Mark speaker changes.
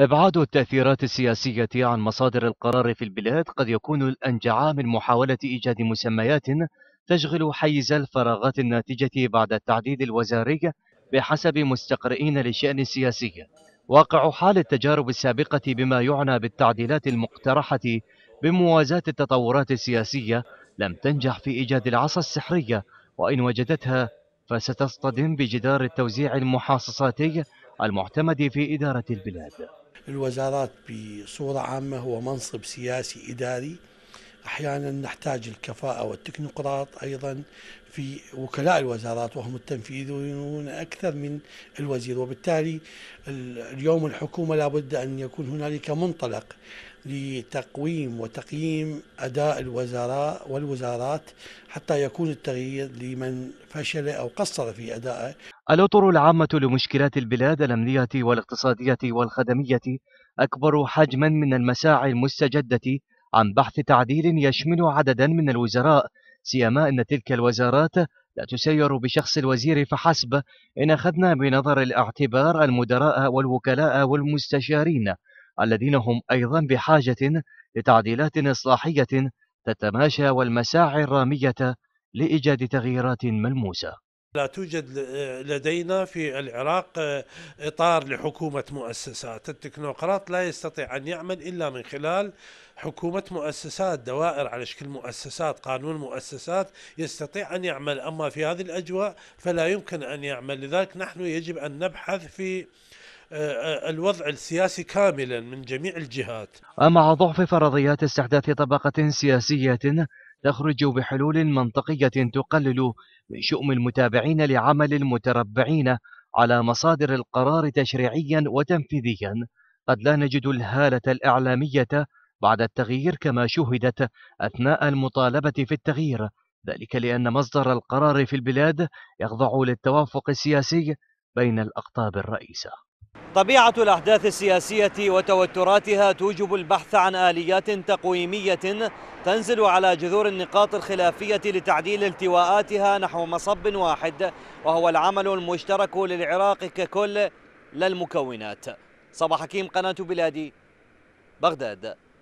Speaker 1: إبعاد التأثيرات السياسية عن مصادر القرار في البلاد قد يكون الأنجع من محاولة إيجاد مسميات تشغل حيز الفراغات الناتجة بعد التعديل الوزاري بحسب مستقرئين للشأن السياسي واقع حال التجارب السابقة بما يعنى بالتعديلات المقترحة بموازاة التطورات السياسية لم تنجح في إيجاد العصا السحرية وإن وجدتها فستصطدم بجدار التوزيع المحاصصاتي المعتمد في إدارة البلاد
Speaker 2: الوزارات بصورة عامة هو منصب سياسي إداري احيانا نحتاج الكفاءه والتكنوقراط ايضا في وكلاء الوزارات وهم التنفيذيون اكثر من الوزير وبالتالي اليوم الحكومه لابد ان يكون هنالك منطلق لتقويم وتقييم اداء الوزراء والوزارات حتى يكون التغيير لمن فشل او قصر في ادائه
Speaker 1: الأطر العامة لمشكلات البلاد الأمنية والاقتصادية والخدمية أكبر حجما من المساعي المستجدة عن بحث تعديل يشمل عددا من الوزراء سيما أن تلك الوزارات لا تسير بشخص الوزير فحسب إن أخذنا بنظر الاعتبار المدراء والوكلاء والمستشارين الذين هم أيضا بحاجة لتعديلات إصلاحية تتماشى والمساعي الرامية لإيجاد تغييرات ملموسة
Speaker 3: لا توجد آه، لدينا في العراق آه، إطار لحكومة مؤسسات التكنوقراط لا يستطيع أن يعمل إلا من خلال حكومة مؤسسات دوائر على شكل مؤسسات قانون مؤسسات يستطيع أن يعمل أما في هذه الأجواء فلا يمكن أن يعمل لذلك نحن يجب أن نبحث في آه، الوضع السياسي كاملا من جميع الجهات
Speaker 1: مع ضعف فرضيات استحداث طبقة سياسية تخرج بحلول منطقية تقلل من شؤم المتابعين لعمل المتربعين على مصادر القرار تشريعيا وتنفيذيا قد لا نجد الهالة الإعلامية بعد التغيير كما شهدت أثناء المطالبة في التغيير ذلك لأن مصدر القرار في البلاد يخضع للتوافق السياسي بين الأقطاب الرئيسة
Speaker 4: طبيعة الأحداث السياسية وتوتراتها توجب البحث عن آليات تقويمية تنزل على جذور النقاط الخلافية لتعديل التواءاتها نحو مصب واحد وهو العمل المشترك للعراق ككل للمكونات صباح حكيم قناة بلادي بغداد